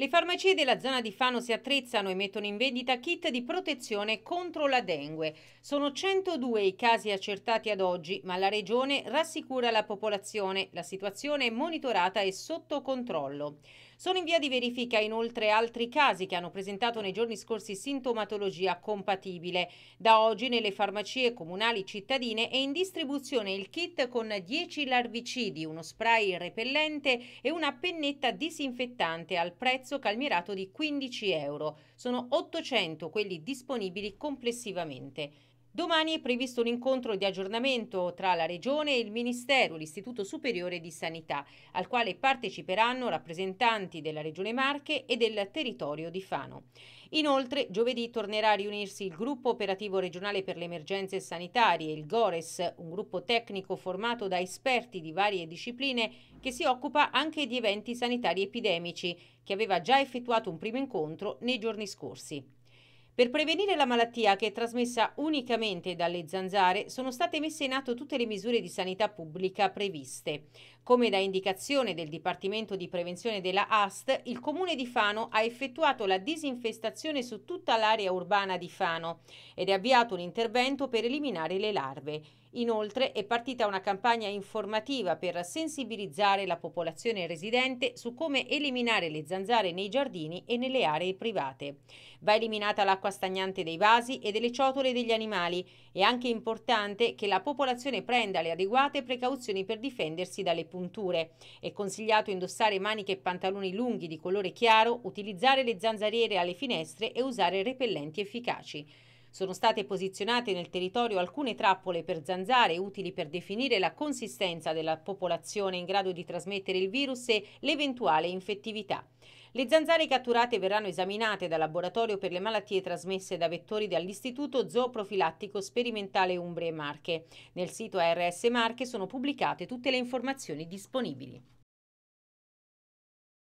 Le farmacie della zona di Fano si attrezzano e mettono in vendita kit di protezione contro la dengue. Sono 102 i casi accertati ad oggi, ma la regione rassicura la popolazione. La situazione è monitorata e sotto controllo. Sono in via di verifica inoltre altri casi che hanno presentato nei giorni scorsi sintomatologia compatibile. Da oggi nelle farmacie comunali cittadine è in distribuzione il kit con 10 larvicidi, uno spray repellente e una pennetta disinfettante al prezzo calmierato di 15 euro. Sono 800 quelli disponibili complessivamente. Domani è previsto un incontro di aggiornamento tra la Regione e il Ministero, l'Istituto Superiore di Sanità, al quale parteciperanno rappresentanti della Regione Marche e del territorio di Fano. Inoltre, giovedì tornerà a riunirsi il Gruppo Operativo Regionale per le Emergenze Sanitarie, il GORES, un gruppo tecnico formato da esperti di varie discipline che si occupa anche di eventi sanitari epidemici, che aveva già effettuato un primo incontro nei giorni scorsi. Per prevenire la malattia che è trasmessa unicamente dalle zanzare sono state messe in atto tutte le misure di sanità pubblica previste. Come da indicazione del Dipartimento di Prevenzione della AST, il Comune di Fano ha effettuato la disinfestazione su tutta l'area urbana di Fano ed è avviato un intervento per eliminare le larve. Inoltre è partita una campagna informativa per sensibilizzare la popolazione residente su come eliminare le zanzare nei giardini e nelle aree private. Va eliminata l'acqua acqua stagnante dei vasi e delle ciotole degli animali. È anche importante che la popolazione prenda le adeguate precauzioni per difendersi dalle punture. È consigliato indossare maniche e pantaloni lunghi di colore chiaro, utilizzare le zanzariere alle finestre e usare repellenti efficaci. Sono state posizionate nel territorio alcune trappole per zanzare utili per definire la consistenza della popolazione in grado di trasmettere il virus e l'eventuale infettività. Le zanzare catturate verranno esaminate dal laboratorio per le malattie trasmesse da vettori dall'Istituto Zooprofilattico Sperimentale Umbria e Marche. Nel sito ARS Marche sono pubblicate tutte le informazioni disponibili.